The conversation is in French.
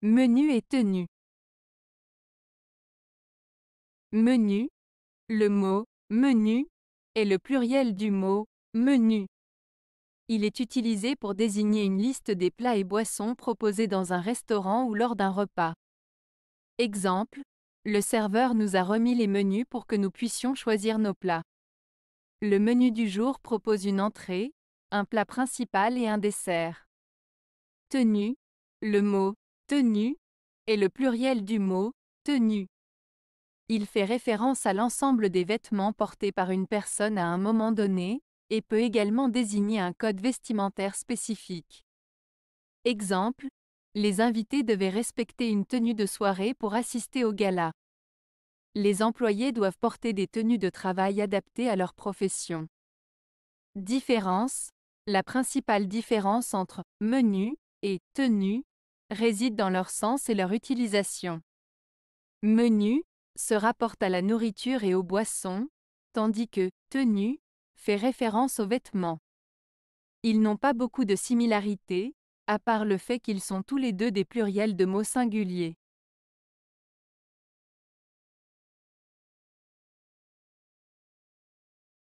Menu et tenue. Menu. Le mot menu est le pluriel du mot menu. Il est utilisé pour désigner une liste des plats et boissons proposés dans un restaurant ou lors d'un repas. Exemple, le serveur nous a remis les menus pour que nous puissions choisir nos plats. Le menu du jour propose une entrée, un plat principal et un dessert. Tenue. Le mot tenue, est le pluriel du mot tenue. Il fait référence à l'ensemble des vêtements portés par une personne à un moment donné, et peut également désigner un code vestimentaire spécifique. Exemple, les invités devaient respecter une tenue de soirée pour assister au gala. Les employés doivent porter des tenues de travail adaptées à leur profession. Différence La principale différence entre menu et tenue réside dans leur sens et leur utilisation. Menu se rapporte à la nourriture et aux boissons, tandis que tenue fait référence aux vêtements. Ils n'ont pas beaucoup de similarités, à part le fait qu'ils sont tous les deux des pluriels de mots singuliers.